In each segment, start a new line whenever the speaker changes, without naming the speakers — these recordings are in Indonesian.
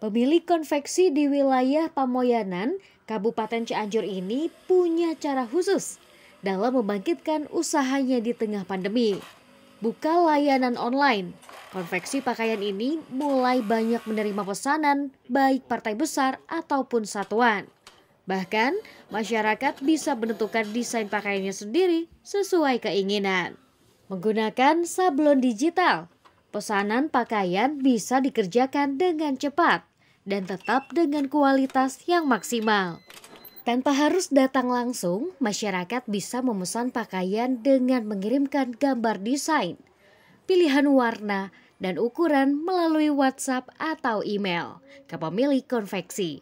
Pemilik konveksi di wilayah Pamoyanan, Kabupaten Cianjur ini punya cara khusus dalam membangkitkan usahanya di tengah pandemi. Buka layanan online. Konveksi pakaian ini mulai banyak menerima pesanan baik partai besar ataupun satuan. Bahkan, masyarakat bisa menentukan desain pakaiannya sendiri sesuai keinginan. Menggunakan sablon digital, pesanan pakaian bisa dikerjakan dengan cepat dan tetap dengan kualitas yang maksimal. Tanpa harus datang langsung, masyarakat bisa memesan pakaian dengan mengirimkan gambar desain, pilihan warna, dan ukuran melalui WhatsApp atau email ke pemilik konveksi.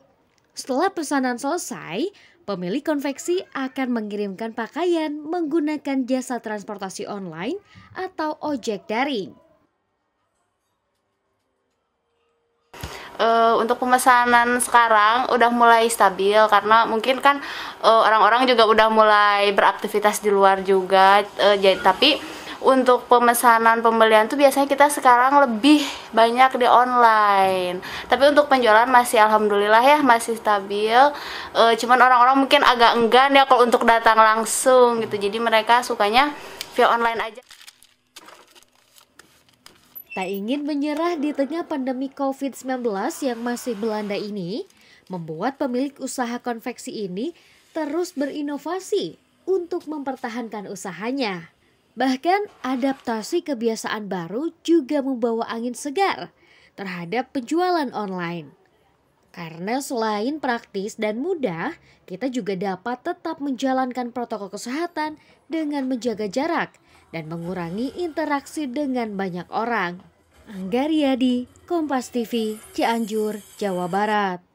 Setelah pesanan selesai, pemilik konveksi akan mengirimkan pakaian menggunakan jasa transportasi online atau ojek daring.
uh, untuk pemesanan sekarang udah mulai stabil karena mungkin kan orang eh, orang-orang juga udah mulai beraktivitas di luar juga uh, eh, jadi tapi untuk pemesanan pembelian tuh biasanya kita sekarang lebih banyak di online. Tapi untuk penjualan masih alhamdulillah ya masih stabil. E, cuman orang-orang mungkin agak enggan ya kalau untuk datang langsung gitu. Jadi mereka sukanya via online aja.
Tak ingin menyerah di tengah pandemi COVID-19 yang masih melanda ini, membuat pemilik usaha konveksi ini terus berinovasi untuk mempertahankan usahanya. Bahkan adaptasi kebiasaan baru juga membawa angin segar terhadap penjualan online. Karena selain praktis dan mudah, kita juga dapat tetap menjalankan protokol kesehatan dengan menjaga jarak dan mengurangi interaksi dengan banyak orang. Angga Kompas TV, Cianjur, Jawa Barat.